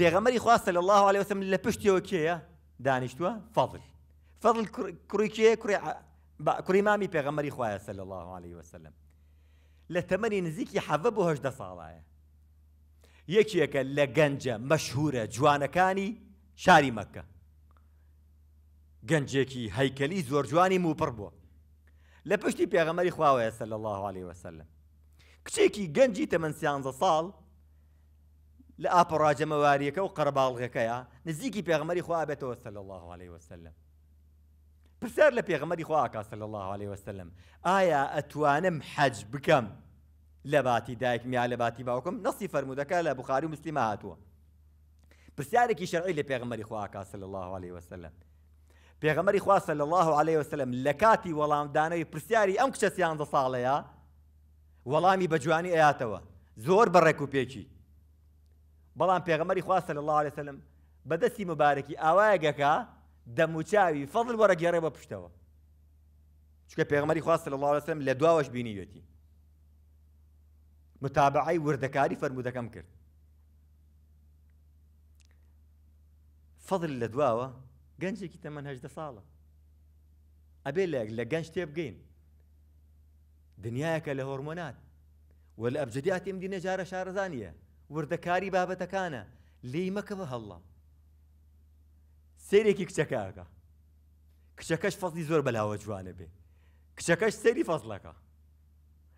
پێغەمەری خوا صلی الله عليه وسلم لە پشتیەوە کێیە دانیشتووە فضل فضل کوڕی کێ کوڕی مامی پێغەمەری خوایە صلی الله عليه وسلم لە تەمەنی نزیکی حەڤە بۆ هەشدە ساڵایە یەکیەکە لە گەنجە مەشهورە جوانەکانی شاری مەکە گەنجێکی هەیکەلی زۆر جوانی موپڕ بووە لە پشتی پێغەمەری خواوەیە صلی الله عليه وسلم کچێکی گەنجی تەمەەن سیانزە ساڵ لە ئاپەڕاجە مەواریەکە و قەرباڵغەکەیە نزيكي بيغمري خوا بێتەوە سل الله عليه وسلم پرسیار لە پێغمەری خواکە سل الله عليه وسلم آيا أتوانم حج بكم لباتي دايك ميا لباتي باوكم نصي باوکم نسی فەرمودەکە لە بخاری و شرعي هاتووە پرسیارێکی شەرعی لە سل الله عليه وسلم بيغمري خوا سل الله عليه وسلم لكاتي ولام وەڵامدانەوەی پرسیاری ئەم کچە سیانزە ساڵەیە وەڵامی بەجوانی ئەیاتەوە زۆر بەڵام پێغەمەری خواستە لە الله عليه وسلم بەدەستی مبارەکی ئاوایەکەکە دەموچاوی فضل وەرەگەێڕێ بە پشتەوە شكا بيغمري خواستە لە الله عليه وسلم لە دواوەش بینیوێتی متابعی وردەکاری فەرمودەکەم کرد فەضل لە دواوە گەنجێکی تەمەەن هەشدە ساڵە ئەبێ لە گەنج تێبگەین دنیاەکە لە هۆرمۆنات وە ئەبجدیاتی ئەم دینە جارە شارەزانیە وردكاري بابتكانا لي مكبه الله سيريكي كشكا اكا كشكاش فضلي زور بلا وجوانه بي كشكاش سيري فضلك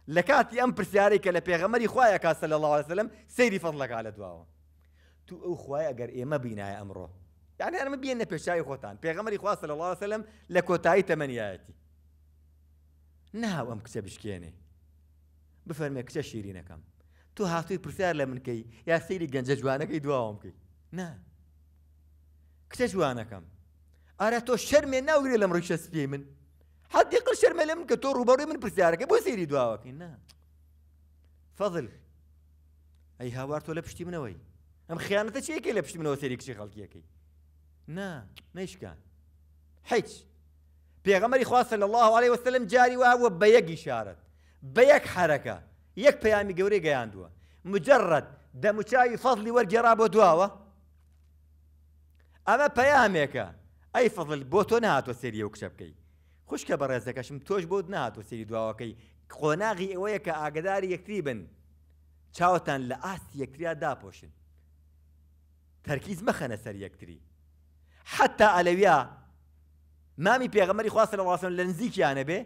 لكاتي ام برسياري كلا بيغمري خوايا كا صلى الله عليه وسلم سيري فضلك على دواو تو او اجر اگر ايما بينا يا امرو يعني انا ما بينا بيشاي خوتان بيغمري خوا صلى الله عليه وسلم لكوتاي تمنياتي نهاو ام كتبش كيني بفرمي كتشيرينا تو هاتوی پرسیار لمن کی یا گنج جوانه سەیری گەنجە جوانەکەی دواوام بکەی نا کچە جوانەکەم ئارا تۆ شەرمێ ناوگرێ لەم ڕیشە سپی من حدی قل شرم لمن شەرمە لە من کە تۆ ڕوبەڕی من پرسیارەکە بۆ سەیری دواوەکەی نا فەضل ئەی هاوار تۆ لە پشتی منەوەی ئەم خیانەتە چیەکەی لە پشتی کشی خالقیه کی نه نیش نەیشکان هیچ پیغمبری خواستە لە الله عليه وسلم جاری و او یەک ئیشارەت بیک یەک یەک پەیامی گەورەی گەیاندووە مجرڕەت دەموچاوی فەضلی وەرگێرا بۆ دواوە ئەمە پەیامێکە ئەی فەضل بۆ تۆ نهاتۆ سێری ئەو کشە بکەی خوشکە بە ڕێزەکەشم تۆش بۆ نهاتۆ سێری دواوەکەی خۆناغی ئەوەیە کە ئاگداری یەکتری بن چاوتان لە ئاستی یەکتریا داپۆشن تەرکیز مەخەنە سەر یەکتری حتا ئەلەویا مامی پێغەمەری خواستە لە واسن لە نزیکیانە بێ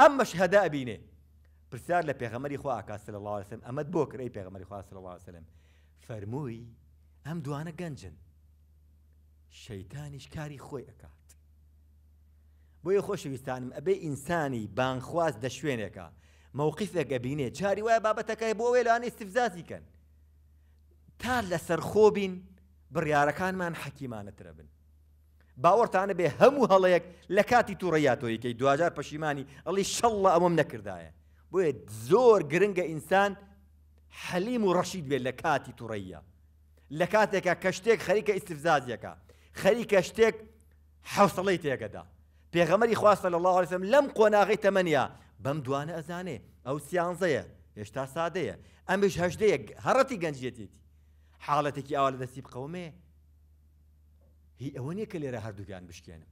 ئەم مەشهدا ئەبینێ پرسیار لە پێغەمەری خواکاس لە لاوەسم ئەمەد بۆ کری پێغەمەری خواست لە لاوەسلم فەرمووی ئەم دوانە گەنجن شەیتانیش کاری خۆی ئەکات بۆیە خۆشەویستانم ئەبێ ئینسانی بانخواست دە شوێنێکە مەوقیفێکە بینێ چاری وایە بابەتەکەی بۆ وێلانە استفزازیکەن تا لەسەر خۆبین بڕیارەکانمان حەکیمانەترە بن باوەڕتانە بێ هەموو هەڵەیەک لە کاتی تووڕیاتۆیەکەی دوجار پەشیمانی ئەڵی شەڵە ئەوەم نەکردایە بۆیە زۆر گرنگە ئینسان حەلیم و ڕەشید بێت لە کاتی توڕەیە لە کاتێکە کە شتێک خەریکە ئیسفزازیەکە خەریکە شتێک حوسڵی تێگەدا پێغەمەری خواستە لە الله عسم لەم قۆناغی تەمەنیا بەم دوانە ئەزانێ ئەو سیانزەیە هێشتا سادەیە ئەمش هەشدەیە هەڕەتی گەنجێتیتی حاڵەتێکی ئاوا لە دەستی بقەومێ هی ئەوە نیە کە لێرە هەردووگیان بشکێنم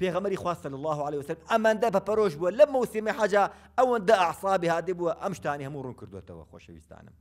خواص خواستە الله عليه وسلم ئەمەندە بەپەرۆش بووە لە موسیمە حەجا ئەوەندە ئەعسابی هادی بووە ئەم شتانی هەموو ڕوون کردوێتەوە خۆشەویستانم.